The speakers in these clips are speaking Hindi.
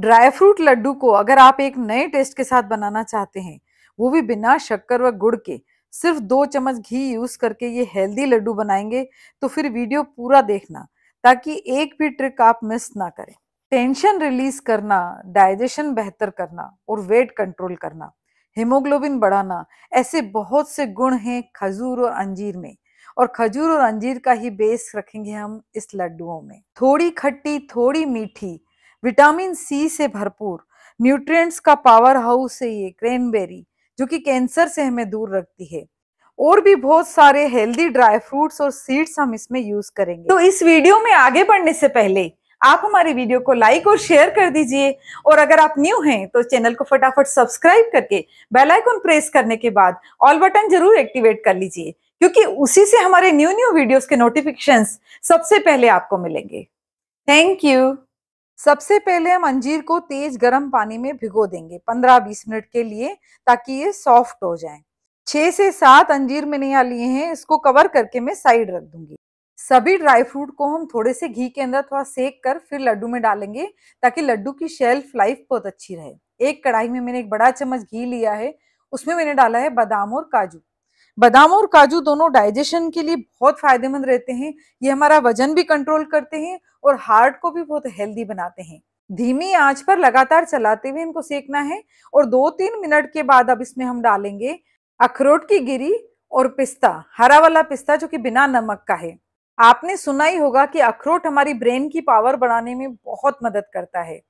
ड्राई फ्रूट लड्डू को अगर आप एक नए टेस्ट के साथ बनाना चाहते हैं वो भी बिना शक्कर व गुड़ के सिर्फ दो चम्मच घी यूज करके ये हेल्दी लड्डू बनाएंगे तो फिर वीडियो पूरा देखना ताकि एक भी ट्रिक आप मिस ना करें टेंशन रिलीज करना डाइजेशन बेहतर करना और वेट कंट्रोल करना हीमोग्लोबिन बढ़ाना ऐसे बहुत से गुण हैं खजूर और अंजीर में और खजूर और अंजीर का ही बेस रखेंगे हम इस लड्डुओं में थोड़ी खट्टी थोड़ी मीठी विटामिन सी से भरपूर न्यूट्रिएंट्स का पावर हाउस है ये क्रेनबेरी जो कि कैंसर से हमें दूर रखती है और भी बहुत सारे हेल्दी ड्राई फ्रूट्स और सीड्स हम इसमें यूज करेंगे तो इस वीडियो में आगे बढ़ने से पहले आप हमारे वीडियो को लाइक और शेयर कर दीजिए और अगर आप न्यू हैं तो चैनल को फटाफट सब्सक्राइब करके बेल आइकन प्रेस करने के बाद ऑल बटन जरूर एक्टिवेट कर लीजिए क्योंकि उसी से हमारे न्यू न्यू वीडियोस के नोटिफिकेशंस सबसे पहले आपको मिलेंगे थैंक यू सबसे पहले हम अंजीर को तेज गर्म पानी में भिगो देंगे 15-20 मिनट के लिए ताकि ये सॉफ्ट हो जाए छह से सात अंजीर मैंने यहाँ लिए हैं इसको कवर करके मैं साइड रख दूंगी सभी ड्राई फ्रूट को हम थोड़े से घी के अंदर थोड़ा सेक कर फिर लड्डू में डालेंगे ताकि लड्डू की शेल्फ लाइफ बहुत अच्छी रहे एक कढ़ाई में मैंने एक बड़ा चम्मच घी लिया है उसमें मैंने डाला है बादाम और काजू बादाम और काजू दोनों डाइजेशन के लिए बहुत फायदेमंद रहते हैं ये हमारा वजन भी कंट्रोल करते हैं और हार्ट को भी बहुत हेल्दी बनाते हैं धीमी आंच पर लगातार चलाते हुए इनको सेकना है और दो तीन मिनट के बाद अब इसमें हम डालेंगे अखरोट की गिरी और पिस्ता हरा वाला पिस्ता जो कि बिना नमक का है आपने सुना ही होगा कि अखरोट हमारी ब्रेन की पावर बढ़ाने में बहुत मदद करता है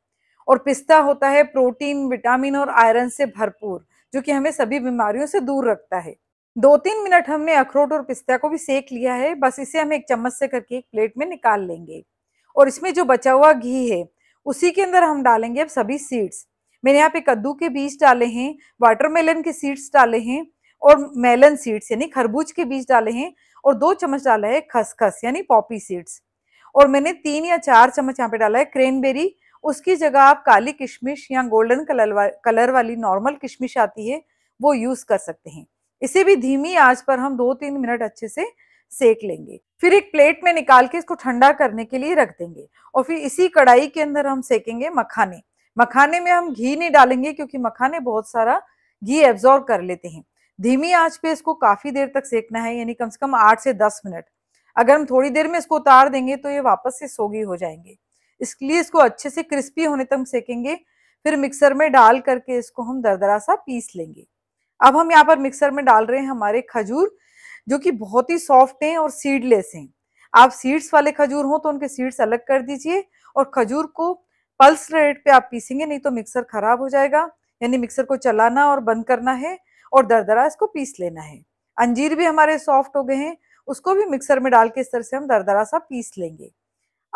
और पिस्ता होता है प्रोटीन विटामिन और आयरन से भरपूर जो कि हमें सभी बीमारियों से दूर रखता है दो तीन मिनट हमने अखरोट और पिस्ता को भी सेक लिया है बस इसे हम एक चम्मच से करके एक प्लेट में निकाल लेंगे और इसमें जो बचा हुआ घी है उसी के अंदर हम डालेंगे अब सभी सीड्स मैंने यहाँ पे कद्दू के बीज डाले हैं वाटरमेलन के सीड्स डाले हैं और मेलन सीड्स यानी खरबूज के बीज डाले हैं और दो चम्मच डाला है खसखस यानी पॉपी सीड्स और मैंने तीन या चार चम्मच यहाँ पे डाला है क्रेनबेरी उसकी जगह आप काली किशमिश या गोल्डन कलर वा, कलर वाली नॉर्मल किशमिश आती है वो यूज़ कर सकते हैं इसे भी धीमी आंच पर हम दो तीन मिनट अच्छे से सेक लेंगे फिर एक प्लेट में निकाल के इसको ठंडा करने के लिए रख देंगे और फिर इसी कढ़ाई के अंदर हम सेकेंगे मखाने मखाने में हम घी नहीं डालेंगे क्योंकि मखाने बहुत सारा घी एब्जॉर्व कर लेते हैं धीमी आंच पे इसको काफी देर तक सेकना है यानी कम से कम आठ से दस मिनट अगर हम थोड़ी देर में इसको उतार देंगे तो ये वापस से सोगी हो जाएंगे इसलिए इसको अच्छे से क्रिस्पी होने तक हम सेकेंगे फिर मिक्सर में डाल करके इसको हम दरदरा सा पीस लेंगे अब हम यहाँ पर मिक्सर में डाल रहे हैं हमारे खजूर जो कि बहुत ही सॉफ्ट हैं और सीडलेस हैं आप सीड्स वाले खजूर हों तो उनके सीड्स अलग कर दीजिए और खजूर को पल्स रेट पे आप पीसेंगे नहीं तो मिक्सर खराब हो जाएगा यानी मिक्सर को चलाना और बंद करना है और दरदरा इसको पीस लेना है अंजीर भी हमारे सॉफ्ट हो गए हैं उसको भी मिक्सर में डाल के इस तरह से हम दरदरा सा पीस लेंगे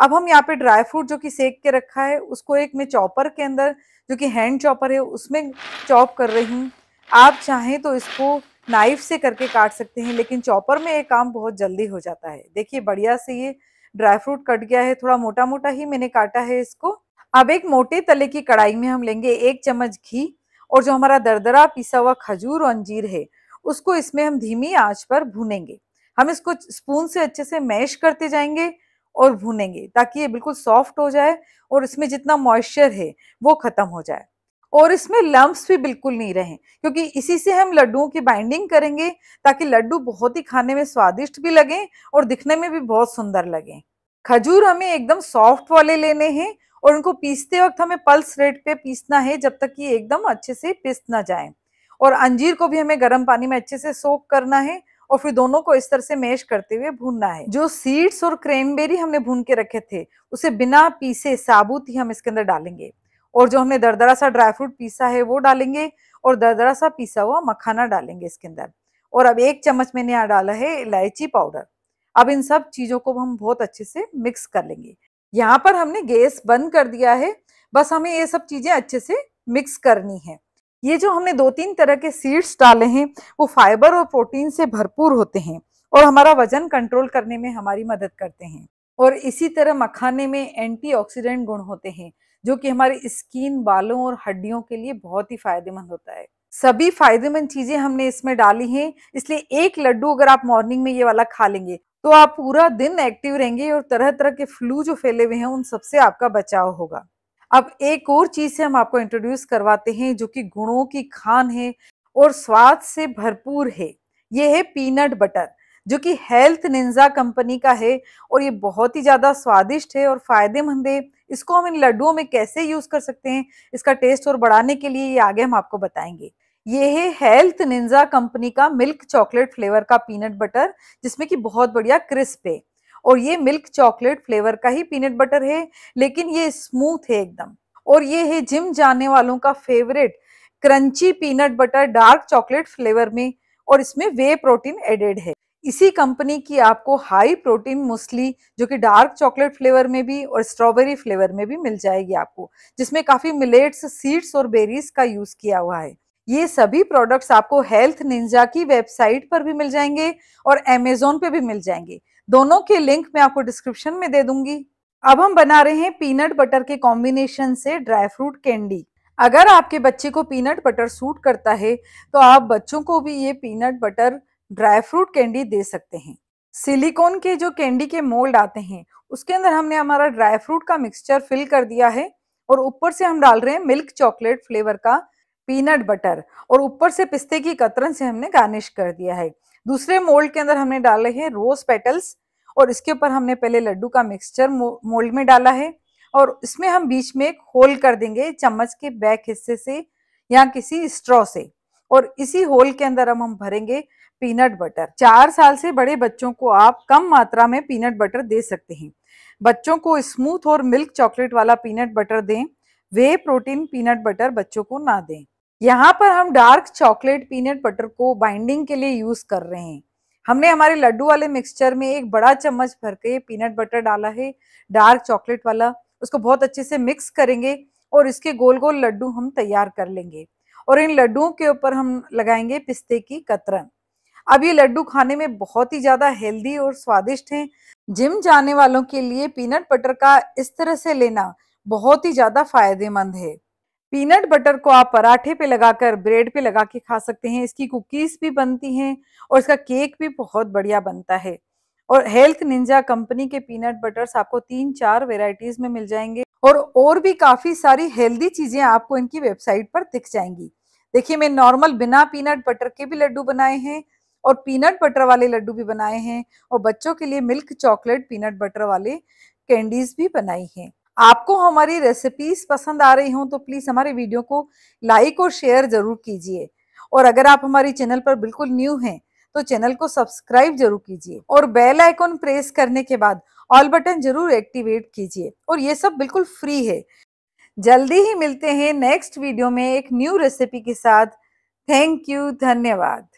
अब हम यहाँ पे ड्राई फ्रूट जो कि सेक के रखा है उसको एक मैं चॉपर के अंदर जो कि हैंड चॉपर है उसमें चॉप कर रही हूँ आप चाहें तो इसको नाइफ से करके काट सकते हैं लेकिन चॉपर में ये काम बहुत जल्दी हो जाता है देखिए बढ़िया से ये ड्राई फ्रूट कट गया है थोड़ा मोटा मोटा ही मैंने काटा है इसको अब एक मोटे तले की कढ़ाई में हम लेंगे एक चम्मच घी और जो हमारा दरदरा पिसा हुआ खजूर और अंजीर है उसको इसमें हम धीमी आंच पर भूनेंगे हम इसको स्पून से अच्छे से मैश करते जाएंगे और भूनेंगे ताकि ये बिल्कुल सॉफ्ट हो जाए और इसमें जितना मॉइस्चर है वो ख़त्म हो जाए और इसमें लम्ब्स भी बिल्कुल नहीं रहे क्योंकि इसी से हम लड्डुओं की बाइंडिंग करेंगे ताकि लड्डू बहुत ही खाने में स्वादिष्ट भी लगें और दिखने में भी बहुत सुंदर लगें खजूर हमें एकदम सॉफ्ट वाले लेने हैं और उनको पीसते वक्त हमें पल्स रेट पे पीसना है जब तक ये एकदम अच्छे से पिस ना जाए और अंजीर को भी हमें गर्म पानी में अच्छे से सोक करना है और फिर दोनों को इस तरह से मैश करते हुए भूनना है जो सीड्स और क्रेनबेरी हमने भून के रखे थे उसे बिना पीसे साबुत ही हम इसके अंदर डालेंगे और जो हमने दरदरा सा ड्राई फ्रूट पीसा है वो डालेंगे और दरदरा सा पीसा हुआ मखाना डालेंगे इसके अंदर और अब एक चम्मच मैंने यहाँ डाला है इलायची पाउडर अब इन सब चीज़ों को हम बहुत अच्छे से मिक्स कर लेंगे यहाँ पर हमने गैस बंद कर दिया है बस हमें ये सब चीज़ें अच्छे से मिक्स करनी है ये जो हमने दो तीन तरह के सीड्स डाले हैं वो फाइबर और प्रोटीन से भरपूर होते हैं और हमारा वजन कंट्रोल करने में हमारी मदद करते हैं और इसी तरह मखाने में एंटीऑक्सीडेंट गुण होते हैं जो कि हमारे स्किन बालों और हड्डियों के लिए बहुत ही फायदेमंद होता है सभी फायदेमंद चीजें हमने इसमें डाली हैं इसलिए एक लड्डू अगर आप मॉर्निंग में ये वाला खा लेंगे तो आप पूरा दिन एक्टिव रहेंगे और तरह तरह के फ्लू जो फैले हुए हैं उन सबसे आपका बचाव होगा अब एक और चीज से हम आपको इंट्रोड्यूस करवाते हैं जो कि गुणों की खान है और स्वाद से भरपूर है ये है पीनट बटर जो कि हेल्थ निंजा कंपनी का है और ये बहुत ही ज़्यादा स्वादिष्ट है और फायदेमंद है इसको हम इन लड्डुओं में कैसे यूज कर सकते हैं इसका टेस्ट और बढ़ाने के लिए ये आगे हम आपको बताएंगे ये है हेल्थ निंजा कंपनी का मिल्क चॉकलेट फ्लेवर का पीनट बटर जिसमें कि बहुत बढ़िया क्रिस्प है और ये मिल्क चॉकलेट फ्लेवर का ही पीनट बटर है लेकिन ये स्मूथ है एकदम और ये है जिम जाने वालों का favourite crunchy peanut butter dark chocolate flavour में और इसमें वे प्रोटीन एडेड है इसी कंपनी की आपको हाई प्रोटीन मुस्ली जो कि डार्क चॉकलेट फ्लेवर में भी और स्ट्रॉबेरी फ्लेवर में भी मिल जाएगी आपको जिसमें काफ़ी मिलेट्स सीड्स और बेरीज का यूज़ किया हुआ है ये सभी प्रोडक्ट्स आपको हेल्थ निंजा की वेबसाइट पर भी मिल जाएंगे और एमेजोन पे भी मिल जाएंगे दोनों के लिंक मैं आपको डिस्क्रिप्शन में दे दूंगी अब हम बना रहे हैं पीनट बटर के कॉम्बिनेशन से ड्राई फ्रूट कैंडी अगर आपके बच्चे को पीनट बटर सूट करता है तो आप बच्चों को भी ये peanut butter dry fruit candy दे सकते हैं सिलिकॉन के जो कैंडी के मोल्ड आते हैं उसके अंदर हमने हमारा ड्राई फ्रूट का मिक्सचर फिल कर दिया है और ऊपर से हम डाल रहे हैं मिल्क चॉकलेट फ्लेवर का पीनट बटर और ऊपर से पिस्ते की कतरन से हमने गार्निश कर दिया है दूसरे मोल्ड के अंदर हमने डाले हैं रोज पेटल्स और इसके ऊपर हमने पहले लड्डू का मिक्सचर मोल्ड में डाला है और इसमें हम बीच में एक होल कर देंगे चम्मच के बैक हिस्से से या किसी स्ट्रॉ से और इसी होल के अंदर हम हम भरेंगे पीनट बटर चार साल से बड़े बच्चों को आप कम मात्रा में पीनट बटर दे सकते हैं बच्चों को स्मूथ और मिल्क चॉकलेट वाला पीनट बटर दें वे प्रोटीन पीनट बटर बच्चों को ना दें यहाँ पर हम डार्क चॉकलेट पीनट बटर को बाइंडिंग के लिए यूज कर रहे हैं हमने हमारे लड्डू वाले मिक्सचर में एक बड़ा चम्मच भर के पीनट बटर डाला है डार्क चॉकलेट वाला उसको बहुत अच्छे से मिक्स करेंगे और इसके गोल गोल लड्डू हम तैयार कर लेंगे और इन लड्डुओं के ऊपर हम लगाएंगे पिस्ते की कतरन अब ये लड्डू खाने में बहुत ही ज़्यादा हेल्दी और स्वादिष्ट हैं जिम जाने वालों के लिए पीनट बटर का इस तरह से लेना बहुत ही ज़्यादा फायदेमंद है पीनट बटर को आप पराठे पे लगाकर ब्रेड पे लगा के खा सकते हैं इसकी कुकीज़ भी बनती हैं और इसका केक भी बहुत बढ़िया बनता है और हेल्थ निंजा कंपनी के पीनट बटर्स आपको तीन चार वेराइटीज़ में मिल जाएंगे और और भी काफ़ी सारी हेल्दी चीज़ें आपको इनकी वेबसाइट पर दिख जाएंगी देखिए मैं नॉर्मल बिना पीनट बटर के भी लड्डू बनाए हैं और पीनट बटर वाले लड्डू भी बनाए हैं और बच्चों के लिए मिल्क चॉकलेट पीनट बटर वाले कैंडीज भी बनाई हैं आपको हमारी रेसिपीज पसंद आ रही हों तो प्लीज़ हमारे वीडियो को लाइक और शेयर ज़रूर कीजिए और अगर आप हमारे चैनल पर बिल्कुल न्यू हैं तो चैनल को सब्सक्राइब जरूर कीजिए और बेल आइकॉन प्रेस करने के बाद ऑल बटन जरूर एक्टिवेट कीजिए और ये सब बिल्कुल फ्री है जल्दी ही मिलते हैं नेक्स्ट वीडियो में एक न्यू रेसिपी के साथ थैंक यू धन्यवाद